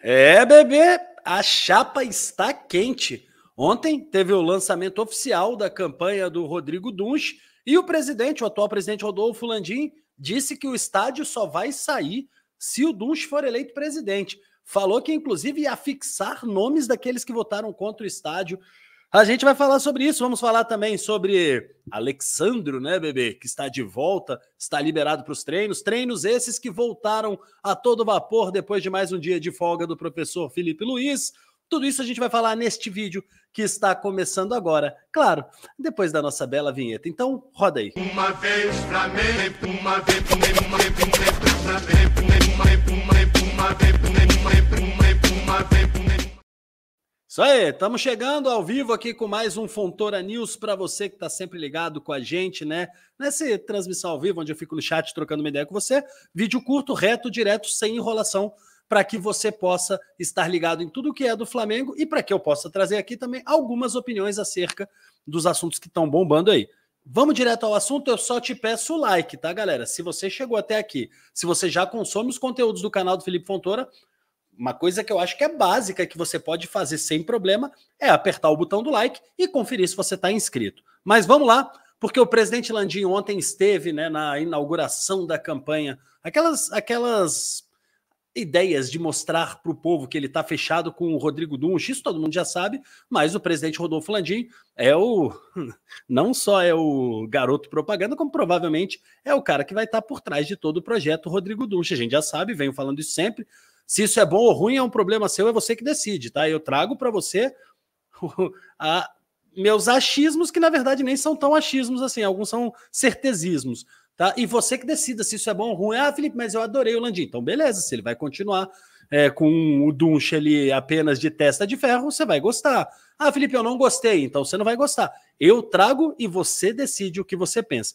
É, bebê, a chapa está quente. Ontem teve o lançamento oficial da campanha do Rodrigo Dunch e o presidente, o atual presidente Rodolfo Landim, disse que o estádio só vai sair se o Dunch for eleito presidente. Falou que, inclusive, ia fixar nomes daqueles que votaram contra o estádio a gente vai falar sobre isso, vamos falar também sobre Alexandro, né, bebê, que está de volta, está liberado para os treinos. Treinos esses que voltaram a todo vapor depois de mais um dia de folga do professor Felipe Luiz. Tudo isso a gente vai falar neste vídeo que está começando agora, claro, depois da nossa bela vinheta. Então, roda aí. Uma vez Flamengo, uma vez uma vez uma vez uma vez uma vez uma vez uma vez uma vez isso aí, estamos chegando ao vivo aqui com mais um Fontoura News para você que está sempre ligado com a gente, né? Nessa transmissão ao vivo, onde eu fico no chat trocando uma ideia com você, vídeo curto, reto, direto, sem enrolação, para que você possa estar ligado em tudo que é do Flamengo e para que eu possa trazer aqui também algumas opiniões acerca dos assuntos que estão bombando aí. Vamos direto ao assunto, eu só te peço o like, tá, galera? Se você chegou até aqui, se você já consome os conteúdos do canal do Felipe Fontoura, uma coisa que eu acho que é básica que você pode fazer sem problema é apertar o botão do like e conferir se você está inscrito. Mas vamos lá, porque o presidente Landim ontem esteve né, na inauguração da campanha. Aquelas, aquelas ideias de mostrar para o povo que ele está fechado com o Rodrigo Dunch, isso todo mundo já sabe, mas o presidente Rodolfo Landim é o. não só é o garoto propaganda, como provavelmente é o cara que vai estar tá por trás de todo o projeto Rodrigo Dunch. A gente já sabe, venho falando isso sempre. Se isso é bom ou ruim, é um problema seu, é você que decide, tá? Eu trago para você a, meus achismos, que na verdade nem são tão achismos assim, alguns são certezismos. Tá? E você que decida se isso é bom ou ruim. Ah, Felipe, mas eu adorei o Landim. Então, beleza, se ele vai continuar é, com o Dunch ali apenas de testa de ferro, você vai gostar. Ah, Felipe, eu não gostei, então você não vai gostar. Eu trago e você decide o que você pensa.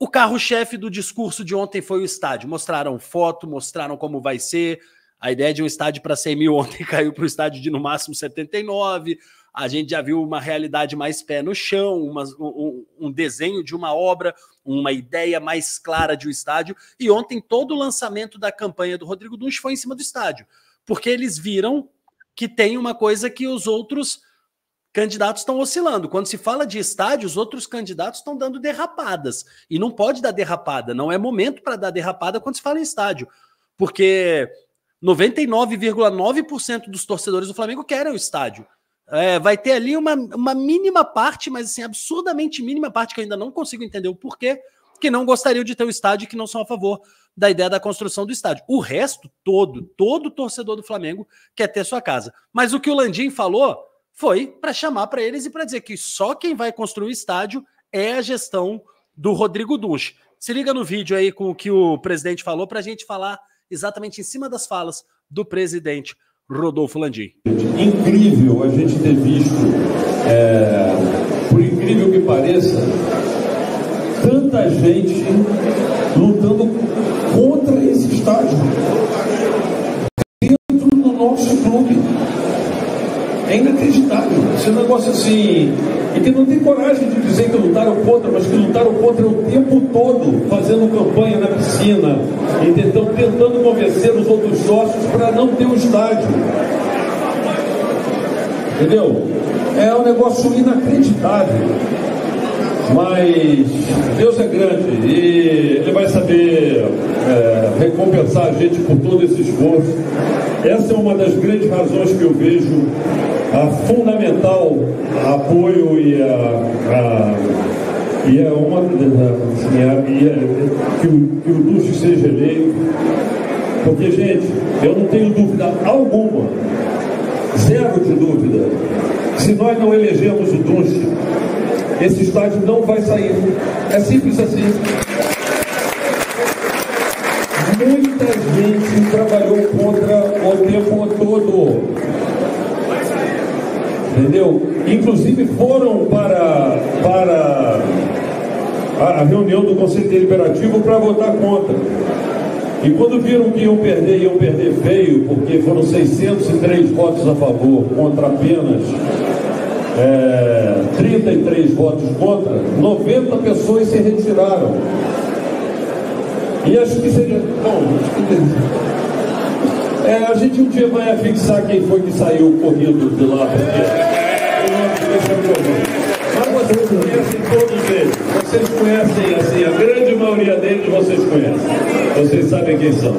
O carro-chefe do discurso de ontem foi o estádio. Mostraram foto, mostraram como vai ser. A ideia de um estádio para 100 mil ontem caiu para o estádio de no máximo 79. A gente já viu uma realidade mais pé no chão, uma, um, um, desenho de uma obra, uma ideia mais clara de um estádio. E ontem todo o lançamento da campanha do Rodrigo Duns foi em cima do estádio, porque eles viram que tem uma coisa que os outros candidatos estão oscilando. Quando se fala de estádios, outros candidatos estão dando derrapadas. E não pode dar derrapada, não é momento para dar derrapada quando se fala em estádio. Porque 99,9% dos torcedores do Flamengo querem o estádio. É, vai ter ali uma, uma mínima parte, mas assim, absurdamente mínima parte, que eu ainda não consigo entender o porquê, que não gostariam de ter o estádio e que não são a favor da ideia da construção do estádio. O resto todo, todo torcedor do Flamengo quer ter sua casa. Mas o que o Landim falou foi para chamar para eles e para dizer que só quem vai construir o estádio é a gestão do Rodrigo Dunch. Se liga no vídeo aí com o que o presidente falou para a gente falar exatamente em cima das falas do presidente Rodolfo Landim. Incrível a gente ter visto, é, por incrível que pareça, tanta gente assim, e que não tem coragem de dizer que lutaram contra, mas que lutaram contra o tempo todo, fazendo campanha na piscina, e então tentando convencer os outros sócios para não ter o um estádio. Entendeu? É um negócio inacreditável. Mas Deus é grande e Ele vai saber. É, recompensar a gente por todo esse esforço. Essa é uma das grandes razões que eu vejo a fundamental apoio e a, a e é uma assim, é, que, o, que o seja eleito. Porque, gente, eu não tenho dúvida alguma, zero de dúvida, se nós não elegermos o Duque, esse estádio não vai sair. É simples assim. gente trabalhou contra o tempo todo. Entendeu? Inclusive foram para, para a reunião do Conselho Deliberativo para votar contra. E quando viram que iam perder, iam perder feio, porque foram 603 votos a favor contra apenas é, eh, 33 votos contra, 90 pessoas se retiraram. E acho que seria. Bom, que... É, a gente um dia vai fixar quem foi que saiu correndo de lá, porque. É mas vocês conhecem todos eles. Vocês conhecem, assim, a grande maioria deles vocês conhecem. Vocês sabem quem são.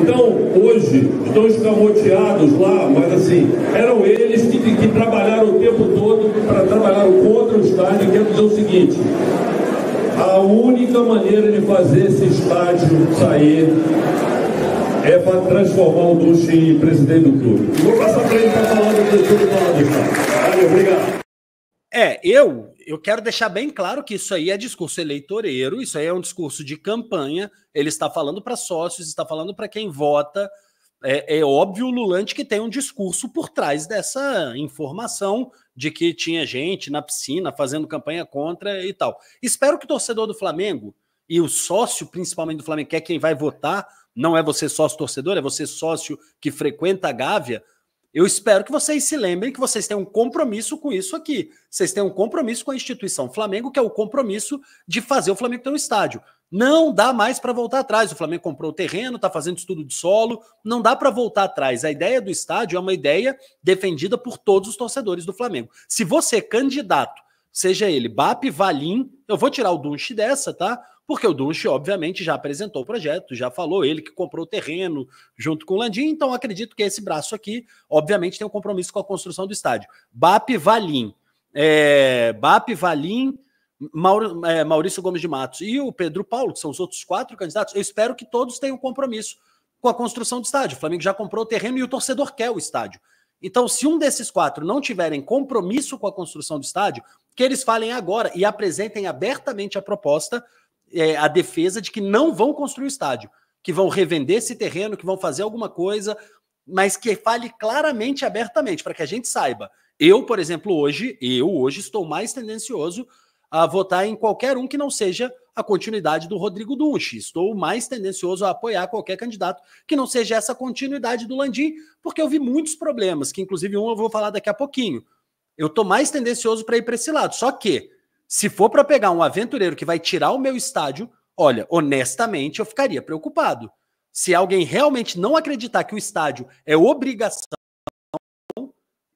Então, hoje, estão escamoteados lá, mas assim, eram eles que, que trabalharam o tempo todo para trabalhar contra o Estado e quer é dizer o seguinte: a única maneira de fazer esse estádio sair é para transformar o Duche em presidente do clube. Vou passar para ele para falar do clube do Valeu, obrigado. É, eu, eu quero deixar bem claro que isso aí é discurso eleitoreiro, isso aí é um discurso de campanha, ele está falando para sócios, está falando para quem vota. É, é óbvio, Lulante, que tem um discurso por trás dessa informação de que tinha gente na piscina fazendo campanha contra e tal. Espero que o torcedor do Flamengo e o sócio, principalmente do Flamengo, que é quem vai votar, não é você sócio torcedor, é você sócio que frequenta a Gávea. Eu espero que vocês se lembrem que vocês têm um compromisso com isso aqui. Vocês têm um compromisso com a instituição Flamengo, que é o compromisso de fazer o Flamengo ter um estádio. Não dá mais para voltar atrás. O Flamengo comprou o terreno, está fazendo estudo de solo, não dá para voltar atrás. A ideia do estádio é uma ideia defendida por todos os torcedores do Flamengo. Se você é candidato, seja ele BAP, Valim, eu vou tirar o Dunche dessa, tá? Porque o Dunche, obviamente, já apresentou o projeto, já falou, ele que comprou o terreno junto com o Landim, então acredito que esse braço aqui, obviamente, tem um compromisso com a construção do estádio. BAP, Valim. É, BAP, Valim, é, Maurício Gomes de Matos e o Pedro Paulo, que são os outros quatro candidatos, eu espero que todos tenham compromisso com a construção do estádio. O Flamengo já comprou o terreno e o torcedor quer o estádio. Então, se um desses quatro não tiverem compromisso com a construção do estádio, que eles falem agora e apresentem abertamente a proposta, é, a defesa de que não vão construir o estádio, que vão revender esse terreno, que vão fazer alguma coisa, mas que fale claramente, abertamente, para que a gente saiba. Eu, por exemplo, hoje, eu hoje estou mais tendencioso a votar em qualquer um que não seja a continuidade do Rodrigo Dunche. Estou mais tendencioso a apoiar qualquer candidato que não seja essa continuidade do Landim, porque eu vi muitos problemas, que inclusive um eu vou falar daqui a pouquinho. Eu estou mais tendencioso para ir para esse lado. Só que, se for para pegar um aventureiro que vai tirar o meu estádio, olha, honestamente, eu ficaria preocupado. Se alguém realmente não acreditar que o estádio é obrigação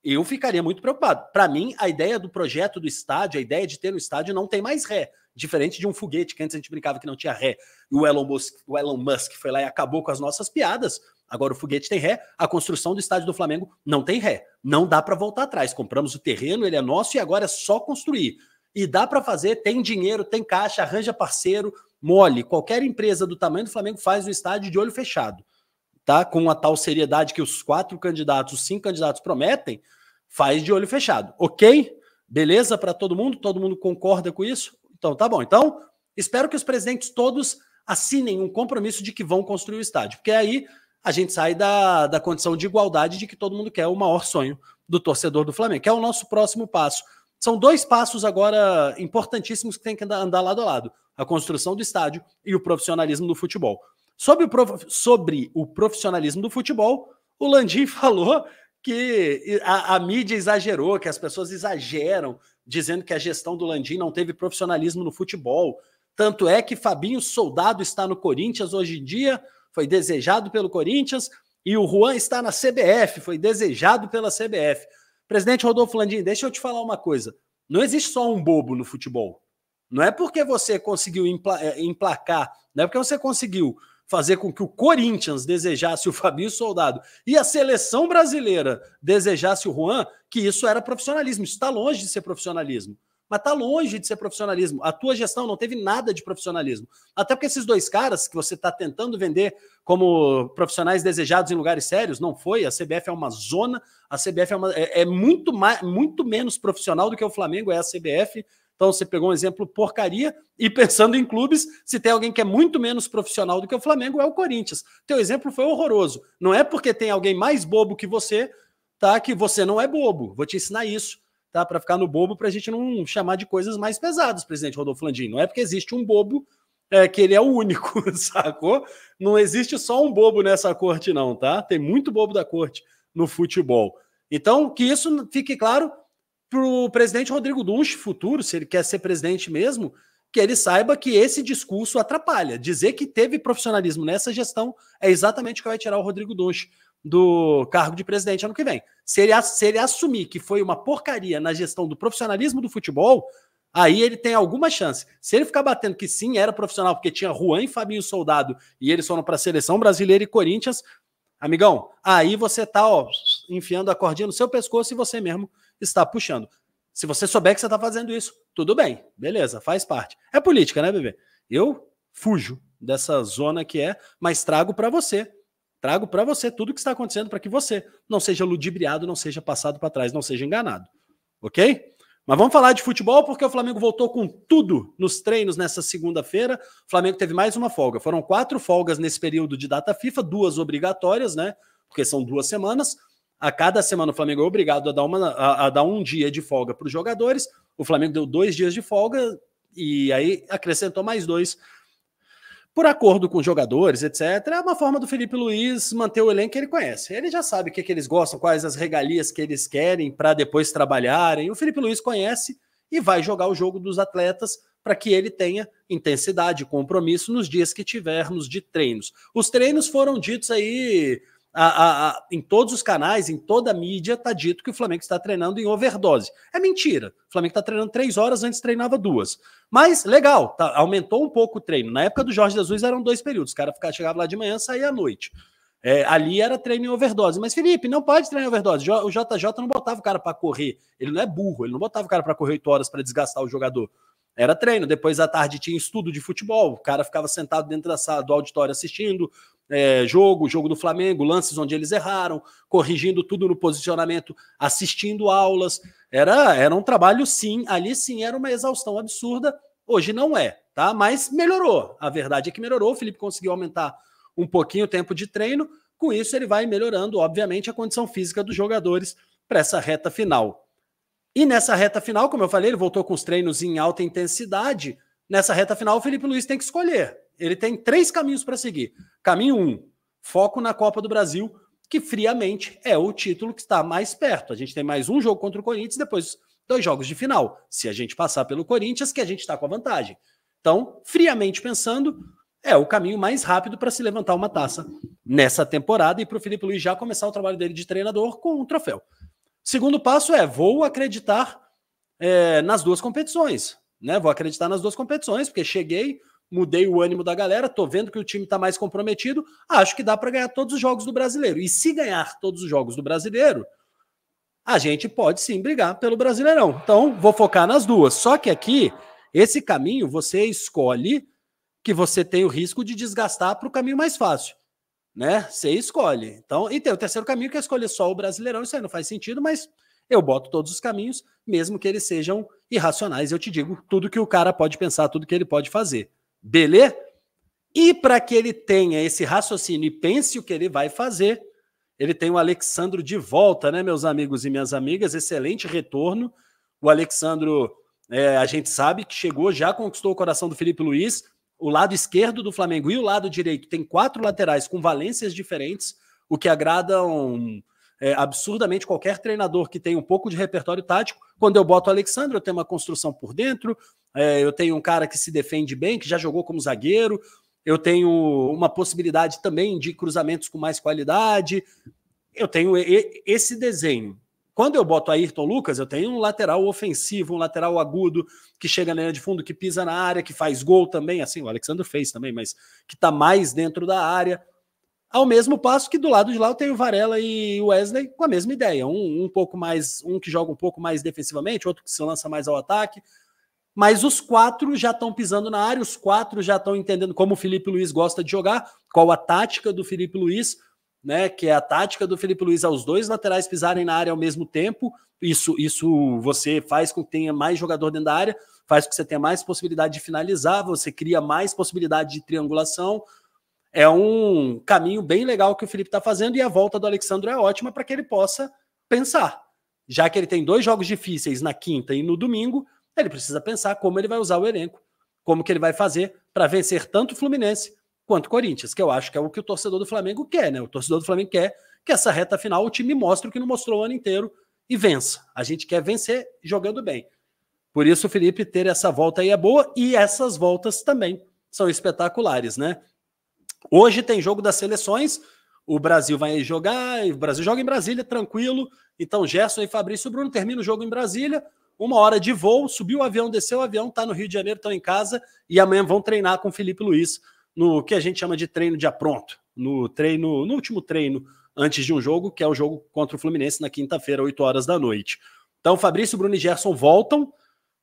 eu ficaria muito preocupado. Para mim, a ideia do projeto do estádio, a ideia de ter um estádio não tem mais ré. Diferente de um foguete, que antes a gente brincava que não tinha ré. E o Elon Musk, o Elon Musk foi lá e acabou com as nossas piadas. Agora o foguete tem ré, a construção do estádio do Flamengo não tem ré. Não dá para voltar atrás. Compramos o terreno, ele é nosso e agora é só construir. E dá para fazer, tem dinheiro, tem caixa, arranja parceiro, mole. Qualquer empresa do tamanho do Flamengo faz o estádio de olho fechado tá? Com a tal seriedade que os quatro candidatos, os cinco candidatos prometem, faz de olho fechado, ok? Beleza para todo mundo? Todo mundo concorda com isso? Então tá bom. Então, espero que os presidentes todos assinem um compromisso de que vão construir o estádio, porque aí a gente sai da, da condição de igualdade de que todo mundo quer o maior sonho do torcedor do Flamengo, que é o nosso próximo passo. São dois passos agora importantíssimos que tem que andar, andar lado a lado: a construção do estádio e o profissionalismo do futebol. Sobre o, prof... sobre o profissionalismo do futebol, o Landim falou que a, a, mídia exagerou, que as pessoas exageram, dizendo que a gestão do Landim não teve profissionalismo no futebol. Tanto é que Fabinho Soldado está no Corinthians hoje em dia, foi desejado pelo Corinthians, e o Juan está na CBF, foi desejado pela CBF. Presidente Rodolfo Landim, deixa eu te falar uma coisa. Não existe só um bobo no futebol. Não é porque você conseguiu empla eh, emplacar, não é porque você conseguiu fazer com que o Corinthians desejasse o Fabinho Soldado e a seleção brasileira desejasse o Juan, que isso era profissionalismo. Isso está longe de ser profissionalismo. Mas está longe de ser profissionalismo. A tua gestão não teve nada de profissionalismo. Até porque esses dois caras que você está tentando vender como profissionais desejados em lugares sérios, não foi. A CBF é uma zona, a CBF é, uma, é, é muito, mais, muito menos profissional do que o Flamengo é a CBF então você pegou um exemplo porcaria e pensando em clubes, se tem alguém que é muito menos profissional do que o Flamengo é o Corinthians. Teu exemplo foi horroroso. Não é porque tem alguém mais bobo que você, tá? Que você não é bobo. Vou te ensinar isso, tá? Para ficar no bobo, para a gente não chamar de coisas mais pesadas, presidente Rodolfo Landim. Não é porque existe um bobo é, que ele é o único, sacou? Não existe só um bobo nessa corte, não, tá? Tem muito bobo da corte no futebol. Então, que isso fique claro para o presidente Rodrigo Dunch futuro, se ele quer ser presidente mesmo, que ele saiba que esse discurso atrapalha. Dizer que teve profissionalismo nessa gestão é exatamente o que vai tirar o Rodrigo Dunch do cargo de presidente ano que vem. Se ele, se ele assumir que foi uma porcaria na gestão do profissionalismo do futebol, aí ele tem alguma chance. Se ele ficar batendo que sim, era profissional, porque tinha Juan e Fabinho Soldado e eles foram para a seleção brasileira e Corinthians, amigão, aí você tá ó, enfiando a cordinha no seu pescoço e você mesmo está puxando. Se você souber que você está fazendo isso, tudo bem, beleza, faz parte. É política, né, bebê? Eu fujo dessa zona que é, mas trago para você. Trago para você tudo o que está acontecendo para que você não seja ludibriado, não seja passado para trás, não seja enganado. Ok? Mas vamos falar de futebol porque o Flamengo voltou com tudo nos treinos nessa segunda-feira. O Flamengo teve mais uma folga. Foram quatro folgas nesse período de data FIFA, duas obrigatórias, né? Porque são duas semanas. A cada semana o Flamengo é obrigado a dar, uma, a, a dar um dia de folga para os jogadores. O Flamengo deu dois dias de folga e aí acrescentou mais dois por acordo com jogadores, etc., é uma forma do Felipe Luiz manter o elenco que ele conhece. Ele já sabe o que, é que eles gostam, quais as regalias que eles querem para depois trabalharem. O Felipe Luiz conhece e vai jogar o jogo dos atletas para que ele tenha intensidade, compromisso nos dias que tivermos de treinos. Os treinos foram ditos aí a, a, em todos os canais, em toda a mídia, está dito que o Flamengo está treinando em overdose. É mentira. O Flamengo está treinando três horas, antes treinava duas. Mas, legal, tá, aumentou um pouco o treino. Na época do Jorge Jesus eram dois períodos. O cara ficava, chegava lá de manhã, saía à noite. É, ali era treino em overdose. Mas, Felipe, não pode treinar em overdose. O JJ não botava o cara para correr. Ele não é burro, ele não botava o cara para correr oito horas para desgastar o jogador. Era treino. Depois à tarde tinha estudo de futebol. O cara ficava sentado dentro da sala do auditório assistindo é, jogo, jogo do Flamengo, lances onde eles erraram, corrigindo tudo no posicionamento, assistindo aulas. Era, era um trabalho, sim, ali sim era uma exaustão absurda. Hoje não é, tá? Mas melhorou. A verdade é que melhorou. O Felipe conseguiu aumentar um pouquinho o tempo de treino. Com isso, ele vai melhorando, obviamente, a condição física dos jogadores para essa reta final. E nessa reta final, como eu falei, ele voltou com os treinos em alta intensidade. Nessa reta final, o Felipe Luiz tem que escolher ele tem três caminhos para seguir. Caminho um, foco na Copa do Brasil, que friamente é o título que está mais perto. A gente tem mais um jogo contra o Corinthians, depois dois jogos de final. Se a gente passar pelo Corinthians, que a gente está com a vantagem. Então, friamente pensando, é o caminho mais rápido para se levantar uma taça nessa temporada e para o Felipe Luiz já começar o trabalho dele de treinador com um troféu. Segundo passo é: vou acreditar é, nas duas competições. Né? Vou acreditar nas duas competições, porque cheguei, mudei o ânimo da galera, tô vendo que o time está mais comprometido, acho que dá para ganhar todos os jogos do brasileiro. E se ganhar todos os jogos do brasileiro, a gente pode sim brigar pelo Brasileirão. Então, vou focar nas duas. Só que aqui, esse caminho você escolhe que você tem o risco de desgastar para o caminho mais fácil. Né? Você escolhe. Então, e tem o terceiro caminho que é escolher só o Brasileirão, isso aí não faz sentido, mas eu boto todos os caminhos, mesmo que eles sejam irracionais. Eu te digo tudo que o cara pode pensar, tudo que ele pode fazer. Beleza? E para que ele tenha esse raciocínio e pense o que ele vai fazer, ele tem o Alexandro de volta, né, meus amigos e minhas amigas? Excelente retorno. O Alexandro, é, a gente sabe que chegou, já conquistou o coração do Felipe Luiz. O lado esquerdo do Flamengo e o lado direito tem quatro laterais com valências diferentes, o que agrada um, é, absurdamente qualquer treinador que tem um pouco de repertório tático, quando eu boto o Alexandre, eu tenho uma construção por dentro, é, eu tenho um cara que se defende bem, que já jogou como zagueiro, eu tenho uma possibilidade também de cruzamentos com mais qualidade, eu tenho esse desenho. Quando eu boto Ayrton Lucas, eu tenho um lateral ofensivo, um lateral agudo, que chega na linha de fundo, que pisa na área, que faz gol também, assim, o Alexandre fez também, mas que está mais dentro da área. Ao mesmo passo que do lado de lá eu tenho Varela e Wesley com a mesma ideia. Um, um pouco mais, um que joga um pouco mais defensivamente, outro que se lança mais ao ataque. Mas os quatro já estão pisando na área, os quatro já estão entendendo como o Felipe Luiz gosta de jogar, qual a tática do Felipe Luiz, né? Que é a tática do Felipe Luiz aos dois laterais pisarem na área ao mesmo tempo. Isso, isso você faz com que tenha mais jogador dentro da área, faz com que você tenha mais possibilidade de finalizar, você cria mais possibilidade de triangulação é um caminho bem legal que o Felipe está fazendo e a volta do Alexandre é ótima para que ele possa pensar. Já que ele tem dois jogos difíceis na quinta e no domingo, ele precisa pensar como ele vai usar o elenco, como que ele vai fazer para vencer tanto o Fluminense quanto o Corinthians, que eu acho que é o que o torcedor do Flamengo quer, né? O torcedor do Flamengo quer que essa reta final o time mostre o que não mostrou o ano inteiro e vença. A gente quer vencer jogando bem. Por isso, o Felipe ter essa volta aí é boa e essas voltas também são espetaculares, né? Hoje tem jogo das seleções, o Brasil vai jogar, o Brasil joga em Brasília, tranquilo. Então, Gerson e Fabrício Bruno termina o jogo em Brasília, uma hora de voo, subiu o avião, desceu o avião, tá no Rio de Janeiro, estão em casa e amanhã vão treinar com Felipe Luiz no que a gente chama de treino de apronto, no treino, no último treino antes de um jogo, que é o jogo contra o Fluminense na quinta-feira, 8 horas da noite. Então, Fabrício Bruno e Gerson voltam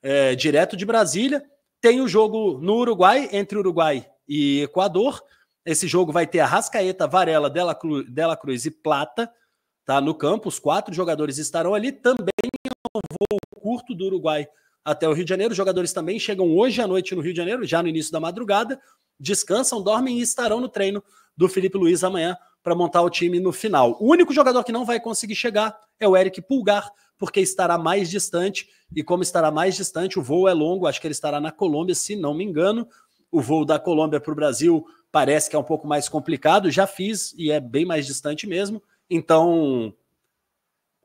é, direto de Brasília. Tem o jogo no Uruguai, entre Uruguai e Equador. Esse jogo vai ter a Rascaeta, Varela, Dela, Dela Cruz e Plata tá, no campo. Os quatro jogadores estarão ali. Também um voo curto do Uruguai até o Rio de Janeiro. Os jogadores também chegam hoje à noite no Rio de Janeiro, já no início da madrugada. Descansam, dormem e estarão no treino do Felipe Luiz amanhã para montar o time no final. O único jogador que não vai conseguir chegar é o Eric Pulgar, porque estará mais distante. E como estará mais distante, o voo é longo. Acho que ele estará na Colômbia, se não me engano. O voo da Colômbia para o Brasil parece que é um pouco mais complicado. Já fiz e é bem mais distante mesmo. Então,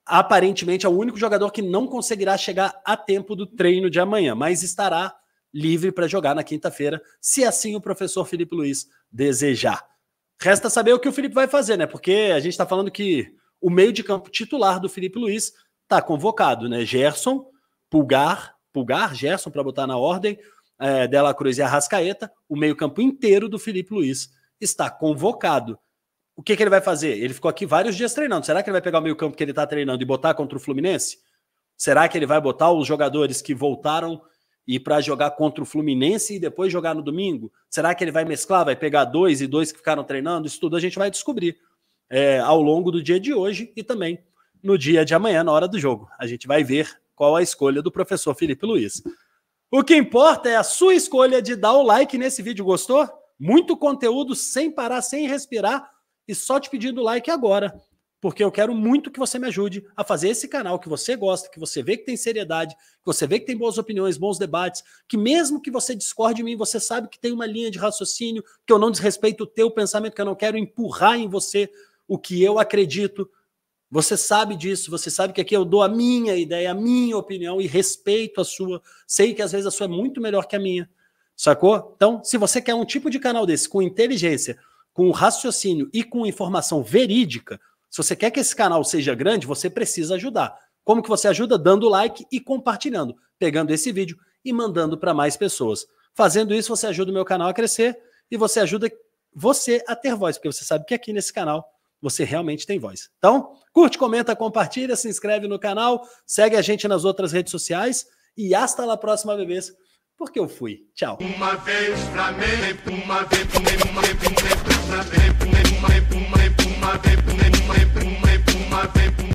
aparentemente é o único jogador que não conseguirá chegar a tempo do treino de amanhã, mas estará livre para jogar na quinta-feira, se assim o professor Felipe Luiz desejar. Resta saber o que o Felipe vai fazer, né? Porque a gente está falando que o meio de campo titular do Felipe Luiz está convocado, né? Gerson, Pulgar, Pulgar, Gerson para botar na ordem, é, Dela Cruz e Arrascaeta, o meio-campo inteiro do Felipe Luiz está convocado. O que, que, ele vai fazer? Ele ficou aqui vários dias treinando. Será que ele vai pegar o meio-campo que ele está treinando e botar contra o Fluminense? Será que ele vai botar os jogadores que voltaram e para jogar contra o Fluminense e depois jogar no domingo? Será que ele vai mesclar? Vai pegar dois e dois que ficaram treinando? Isso tudo a gente vai descobrir é, ao longo do dia de hoje e também no dia de amanhã, na hora do jogo. A gente vai ver qual a escolha do professor Felipe Luiz. O que importa é a sua escolha de dar o like nesse vídeo. Gostou? Muito conteúdo sem parar, sem respirar e só te pedindo like agora, porque eu quero muito que você me ajude a fazer esse canal que você gosta, que você vê que tem seriedade, que você vê que tem boas opiniões, bons debates, que mesmo que você discorde de mim, você sabe que tem uma linha de raciocínio, que eu não desrespeito o teu pensamento, que eu não quero empurrar em você o que eu acredito, você sabe disso, você sabe que aqui eu dou a minha ideia, a minha opinião e respeito a sua. Sei que às vezes a sua é muito melhor que a minha. Sacou? Então, se você quer um tipo de canal desse com inteligência, com raciocínio e com informação verídica, se você quer que esse canal seja grande, você precisa ajudar. Como que você ajuda? Dando like e compartilhando, pegando esse vídeo e mandando para mais pessoas. Fazendo isso, você ajuda o meu canal a crescer e você ajuda você a ter voz, porque você sabe que aqui nesse canal você realmente tem voz. Então, curte, comenta, compartilha, se inscreve no canal, segue a gente nas outras redes sociais e hasta lá próxima vez, porque eu fui. Tchau. Uma vez pra uma vez pra uma vez pra